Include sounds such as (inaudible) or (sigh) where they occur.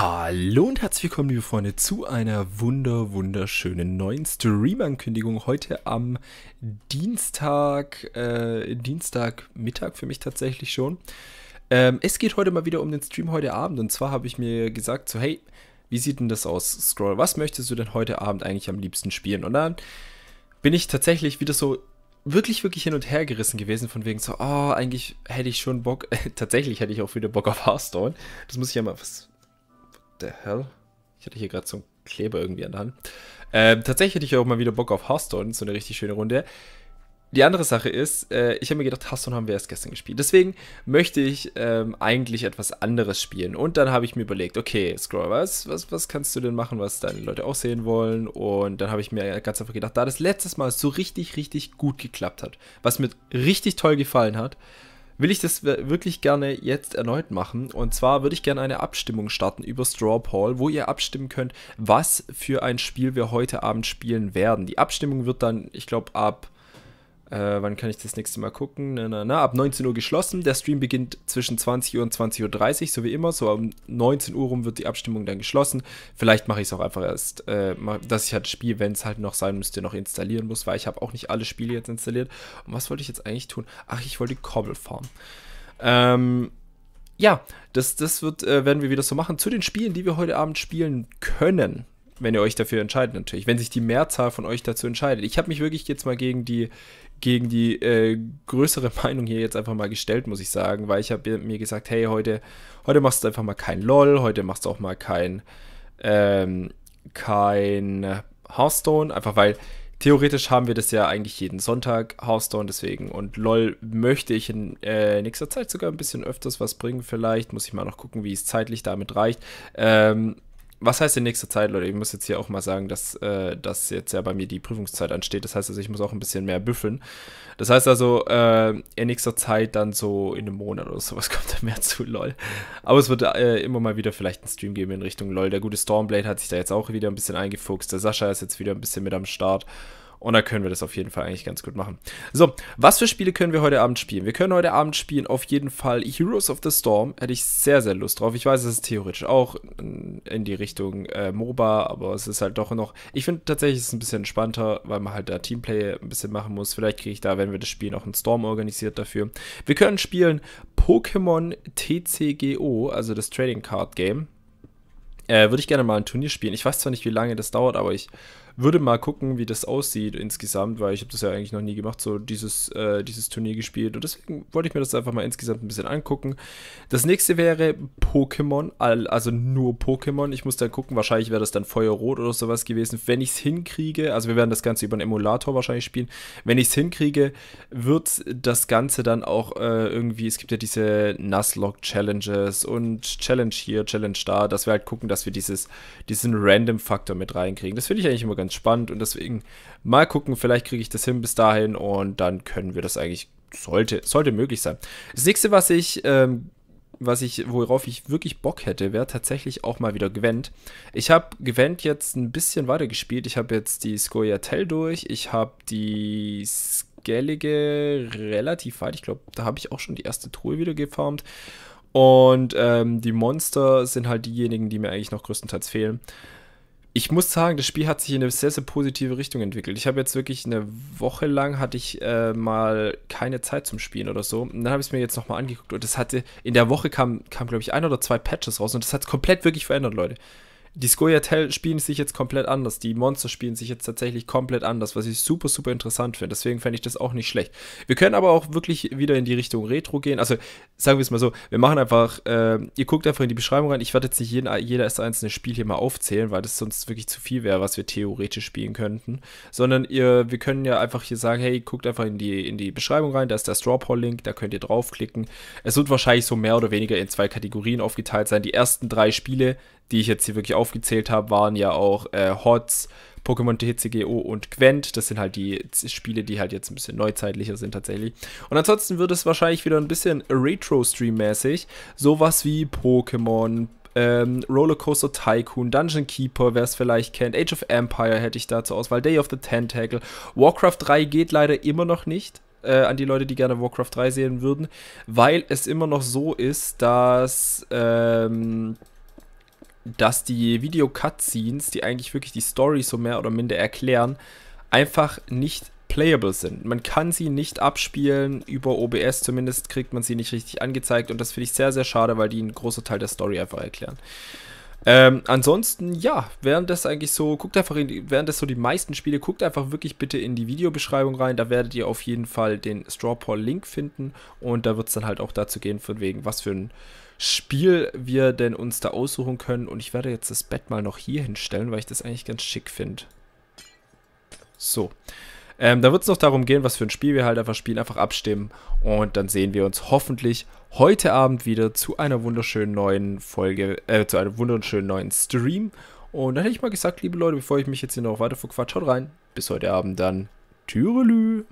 Hallo und herzlich willkommen, liebe Freunde, zu einer wunder wunderschönen neuen Stream-Ankündigung. Heute am Dienstag, äh, Dienstagmittag für mich tatsächlich schon. Ähm, es geht heute mal wieder um den Stream heute Abend. Und zwar habe ich mir gesagt, so hey, wie sieht denn das aus, Scroll? Was möchtest du denn heute Abend eigentlich am liebsten spielen? Und dann bin ich tatsächlich wieder so wirklich, wirklich hin und her gerissen gewesen, von wegen so, oh, eigentlich hätte ich schon Bock, (laughs) tatsächlich hätte ich auch wieder Bock auf Hearthstone. Das muss ich ja mal, was, the hell? Ich hatte hier gerade so einen Kleber irgendwie an der Hand. Ähm, tatsächlich hätte ich auch mal wieder Bock auf Hearthstone, so eine richtig schöne Runde. Die andere Sache ist, äh, ich habe mir gedacht, Hearthstone haben wir erst gestern gespielt. Deswegen möchte ich ähm, eigentlich etwas anderes spielen. Und dann habe ich mir überlegt, okay, Scroll, was, was, was kannst du denn machen, was deine Leute auch sehen wollen? Und dann habe ich mir ganz einfach gedacht, da das letztes Mal so richtig, richtig gut geklappt hat, was mir richtig toll gefallen hat, will ich das wirklich gerne jetzt erneut machen. Und zwar würde ich gerne eine Abstimmung starten über Straw wo ihr abstimmen könnt, was für ein Spiel wir heute Abend spielen werden. Die Abstimmung wird dann, ich glaube, ab äh, wann kann ich das nächste Mal gucken? Na, na, na. Ab 19 Uhr geschlossen. Der Stream beginnt zwischen 20 Uhr und 20.30 Uhr, so wie immer. So um 19 Uhr rum wird die Abstimmung dann geschlossen. Vielleicht mache ich es auch einfach erst, äh, dass ich halt das Spiel, wenn es halt noch sein müsste, noch installieren muss, weil ich habe auch nicht alle Spiele jetzt installiert. Und was wollte ich jetzt eigentlich tun? Ach, ich wollte Cobble farm. Ähm, ja, das, das wird, äh, werden wir wieder so machen. Zu den Spielen, die wir heute Abend spielen können wenn ihr euch dafür entscheidet natürlich, wenn sich die Mehrzahl von euch dazu entscheidet. Ich habe mich wirklich jetzt mal gegen die gegen die äh, größere (laughs) Meinung hier jetzt einfach mal gestellt, muss ich sagen, weil ich habe mir gesagt, hey, heute heute machst du einfach mal kein LOL, heute machst du auch mal kein ähm, kein Hearthstone, einfach weil theoretisch haben wir das ja eigentlich jeden Sonntag Hearthstone deswegen und LOL möchte ich in äh, nächster Zeit sogar ein bisschen öfters was bringen vielleicht, muss ich mal noch gucken, wie es zeitlich damit reicht. Ähm was heißt in nächster Zeit, Leute? Ich muss jetzt hier auch mal sagen, dass, äh, dass jetzt ja bei mir die Prüfungszeit ansteht. Das heißt also, ich muss auch ein bisschen mehr büffeln. Das heißt also, äh, in nächster Zeit dann so in einem Monat oder sowas (laughs) kommt dann mehr zu, lol. Aber es wird äh, immer mal wieder vielleicht einen Stream geben in Richtung lol. Der gute Stormblade hat sich da jetzt auch wieder ein bisschen eingefuchst. Der Sascha ist jetzt wieder ein bisschen mit am Start. Und da können wir das auf jeden Fall eigentlich ganz gut machen. So, was für Spiele können wir heute Abend spielen? Wir können heute Abend spielen auf jeden Fall Heroes of the Storm. Hätte ich sehr, sehr Lust drauf. Ich weiß, es ist theoretisch auch in die Richtung äh, MOBA, aber es ist halt doch noch. Ich finde tatsächlich, es ist ein bisschen entspannter, weil man halt da Teamplay ein bisschen machen muss. Vielleicht kriege ich da, wenn wir das spielen, auch einen Storm organisiert dafür. Wir können spielen Pokémon TCGO, also das Trading Card Game. Äh, Würde ich gerne mal ein Turnier spielen. Ich weiß zwar nicht, wie lange das dauert, aber ich würde mal gucken, wie das aussieht insgesamt, weil ich habe das ja eigentlich noch nie gemacht, so dieses, äh, dieses Turnier gespielt. Und deswegen wollte ich mir das einfach mal insgesamt ein bisschen angucken. Das nächste wäre Pokémon, also nur Pokémon. Ich muss dann gucken, wahrscheinlich wäre das dann Feuerrot oder sowas gewesen. Wenn ich es hinkriege, also wir werden das Ganze über einen Emulator wahrscheinlich spielen. Wenn ich es hinkriege, wird das Ganze dann auch äh, irgendwie, es gibt ja diese Nuzlocke-Challenges und Challenge hier, Challenge da, dass wir halt gucken, dass wir dieses, diesen Random-Faktor mit reinkriegen. Das finde ich eigentlich immer ganz ganz spannend und deswegen mal gucken, vielleicht kriege ich das hin bis dahin und dann können wir das eigentlich, sollte, sollte möglich sein. Das nächste, was ich ähm, was ich, worauf ich wirklich Bock hätte, wäre tatsächlich auch mal wieder Gwent. Ich habe Gwent jetzt ein bisschen weiter gespielt. Ich habe jetzt die Scoia'tael durch. Ich habe die Skellige relativ weit. Ich glaube, da habe ich auch schon die erste Truhe wieder gefarmt. Und ähm, die Monster sind halt diejenigen, die mir eigentlich noch größtenteils fehlen ich muss sagen, das Spiel hat sich in eine sehr, sehr positive Richtung entwickelt. Ich habe jetzt wirklich eine Woche lang hatte ich äh, mal keine Zeit zum Spielen oder so. Und dann habe ich es mir jetzt nochmal angeguckt und das hatte, in der Woche kam, kam glaube ich, ein oder zwei Patches raus und das hat es komplett wirklich verändert, Leute die Skoyatel spielen sich jetzt komplett anders. Die Monster spielen sich jetzt tatsächlich komplett anders, was ich super, super interessant finde. Deswegen fände ich das auch nicht schlecht. Wir können aber auch wirklich wieder in die Richtung Retro gehen. Also sagen wir es mal so, wir machen einfach, äh, ihr guckt einfach in die Beschreibung rein. Ich werde jetzt nicht jeden, jedes einzelne Spiel hier mal aufzählen, weil das sonst wirklich zu viel wäre, was wir theoretisch spielen könnten. Sondern ihr, wir können ja einfach hier sagen, hey, guckt einfach in die, in die Beschreibung rein, da ist der Strawpoll-Link, da könnt ihr draufklicken. Es wird wahrscheinlich so mehr oder weniger in zwei Kategorien aufgeteilt sein. Die ersten drei Spiele, die ich jetzt hier wirklich auf aufgezählt habe, waren ja auch äh, Hots, Pokémon TCGO und Gwent. Das sind halt die Spiele, die halt jetzt ein bisschen neuzeitlicher sind tatsächlich. Und ansonsten wird es wahrscheinlich wieder ein bisschen Retro-Stream-mäßig. Sowas wie Pokémon, ähm, Rollercoaster Tycoon, Dungeon Keeper, wer es vielleicht kennt, Age of Empire hätte ich dazu zur Auswahl, Day of the Tentacle. Warcraft 3 geht leider immer noch nicht. Äh, an die Leute, die gerne Warcraft 3 sehen würden, weil es immer noch so ist, dass ähm, dass die Video-Cutscenes, die eigentlich wirklich die Story so mehr oder minder erklären, einfach nicht playable sind. Man kann sie nicht abspielen, über OBS zumindest kriegt man sie nicht richtig angezeigt und das finde ich sehr, sehr schade, weil die einen großen Teil der Story einfach erklären. Ähm, ansonsten, ja, während das eigentlich so, guckt einfach in, wären das so die meisten Spiele, guckt einfach wirklich bitte in die Videobeschreibung rein, da werdet ihr auf jeden Fall den Strawpaw Link finden und da wird es dann halt auch dazu gehen, von wegen, was für ein Spiel wir denn uns da aussuchen können. Und ich werde jetzt das Bett mal noch hier hinstellen, weil ich das eigentlich ganz schick finde. So. Ähm, da wird es noch darum gehen, was für ein Spiel wir halt einfach spielen, einfach abstimmen. Und dann sehen wir uns hoffentlich heute Abend wieder zu einer wunderschönen neuen Folge, äh, zu einem wunderschönen neuen Stream. Und dann hätte ich mal gesagt, liebe Leute, bevor ich mich jetzt hier noch weiter verquatscht, haut rein. Bis heute Abend dann. Türelü.